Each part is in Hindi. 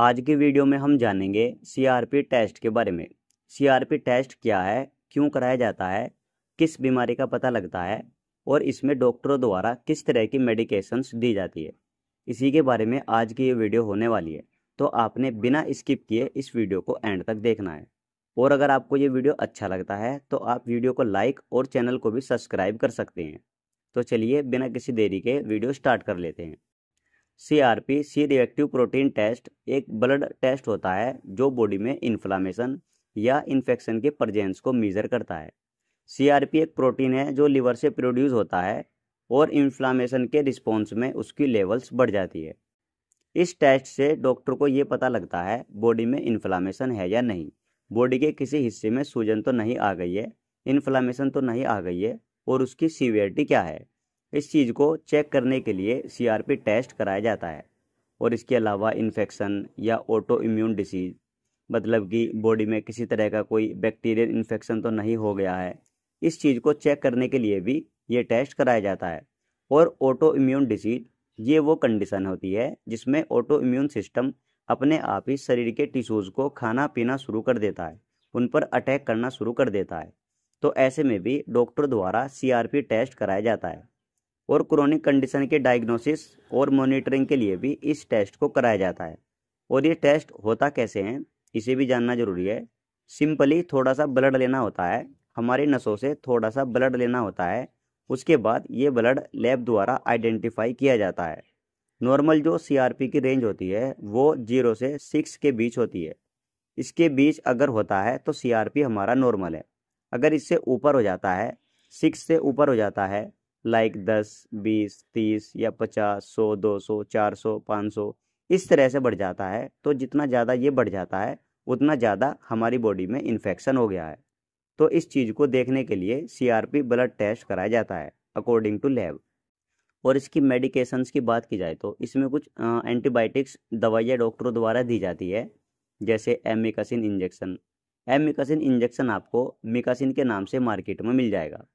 आज की वीडियो में हम जानेंगे सीआरपी टेस्ट के बारे में सीआरपी टेस्ट क्या है क्यों कराया जाता है किस बीमारी का पता लगता है और इसमें डॉक्टरों द्वारा किस तरह की मेडिकेशंस दी जाती है इसी के बारे में आज की ये वीडियो होने वाली है तो आपने बिना स्किप किए इस वीडियो को एंड तक देखना है और अगर आपको ये वीडियो अच्छा लगता है तो आप वीडियो को लाइक और चैनल को भी सब्सक्राइब कर सकते हैं तो चलिए बिना किसी देरी के वीडियो स्टार्ट कर लेते हैं C R P C reactive protein test एक ब्लड टेस्ट होता है जो बॉडी में इन्फ्लामेशन या इन्फेक्शन के प्रजेंस को मीज़र करता है सी आर पी एक प्रोटीन है जो लीवर से प्रोड्यूस होता है और इन्फ्लामेशन के रिस्पॉन्स में उसकी लेवल्स बढ़ जाती है इस टेस्ट से डॉक्टर को ये पता लगता है बॉडी में इन्फ्लामेशन है या नहीं बॉडी के किसी हिस्से में सूजन तो नहीं आ गई है इन्फ्लामेशन तो नहीं आ गई है और उसकी सीवियरिटी क्या है इस चीज़ को चेक करने के लिए सी टेस्ट कराया जाता है और इसके अलावा इन्फेक्शन या ऑटो इम्यून डिसीज़ मतलब कि बॉडी में किसी तरह का कोई बैक्टीरियल इन्फेक्शन तो नहीं हो गया है इस चीज़ को चेक करने के लिए भी ये टेस्ट कराया जाता है और ऑटो इम्यून डिसीज ये वो कंडीशन होती है जिसमें ऑटो इम्यून सिस्टम अपने आप ही शरीर के टिश्यूज़ को खाना पीना शुरू कर देता है उन पर अटैक करना शुरू कर देता है तो ऐसे में भी डॉक्टर द्वारा सी टेस्ट कराया जाता है और क्रोनिक कंडीशन के डायग्नोसिस और मॉनिटरिंग के लिए भी इस टेस्ट को कराया जाता है और ये टेस्ट होता कैसे हैं इसे भी जानना जरूरी है सिंपली थोड़ा सा ब्लड लेना होता है हमारे नसों से थोड़ा सा ब्लड लेना होता है उसके बाद ये ब्लड लैब द्वारा आइडेंटिफाई किया जाता है नॉर्मल जो सीआरपी की रेंज होती है वो जीरो से सिक्स के बीच होती है इसके बीच अगर होता है तो सीआरपी हमारा नॉर्मल है अगर इससे ऊपर हो जाता है सिक्स से ऊपर हो जाता है लाइक दस बीस तीस या पचास सौ दो सौ चार सौ पाँच सौ इस तरह से बढ़ जाता है तो जितना ज़्यादा ये बढ़ जाता है उतना ज़्यादा हमारी बॉडी में इन्फेक्शन हो गया है तो इस चीज़ को देखने के लिए सीआरपी ब्लड टेस्ट कराया जाता है अकॉर्डिंग टू लैब और इसकी मेडिकेशंस की बात की जाए तो इसमें कुछ एंटीबायोटिक्स दवाइयाँ डॉक्टरों द्वारा दी जाती है जैसे एमिकासिन इंजेक्शन एमिकासिन इंजेक्शन आपको मिकासिन के नाम से मार्केट में मिल जाएगा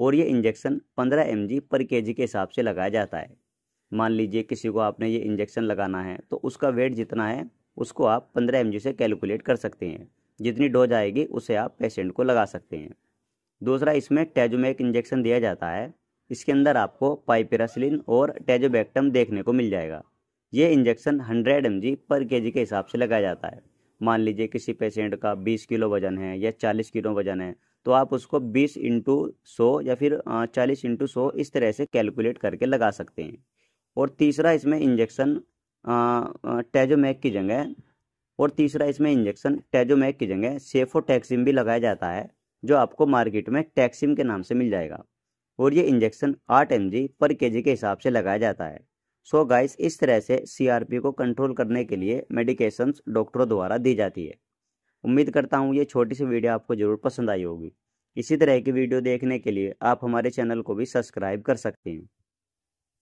और ये इंजेक्शन 15 एम पर के के हिसाब से लगाया जाता है मान लीजिए किसी को आपने ये इंजेक्शन लगाना है तो उसका वेट जितना है उसको आप 15 एम से कैलकुलेट कर सकते हैं जितनी डोज आएगी उसे आप पेशेंट को लगा सकते हैं दूसरा इसमें टेजोमेक इंजेक्शन दिया जाता है इसके अंदर आपको पाइपेरासिलिन और टेजोबैक्टम देखने को मिल जाएगा ये इंजेक्शन हंड्रेड एम पर के के हिसाब से लगाया जाता है मान लीजिए किसी पेशेंट का 20 किलो वजन है या 40 किलो वजन है तो आप उसको बीस इंटू सौ या फिर चालीस इंटू सौ इस तरह से कैलकुलेट करके लगा सकते हैं और तीसरा इसमें इंजेक्शन टेजोमैक की जगह और तीसरा इसमें इंजेक्शन टेजोमैक की जगह सेफो टैक्सिम भी लगाया जाता है जो आपको मार्केट में टैक्सिम के नाम से मिल जाएगा और ये इंजेक्शन आठ एम पर के के हिसाब से लगाया जाता है सो so गाइस इस तरह से सीआरपी को कंट्रोल करने के लिए मेडिकेशंस डॉक्टरों द्वारा दी जाती है उम्मीद करता हूँ ये छोटी सी वीडियो आपको ज़रूर पसंद आई होगी इसी तरह की वीडियो देखने के लिए आप हमारे चैनल को भी सब्सक्राइब कर सकते हैं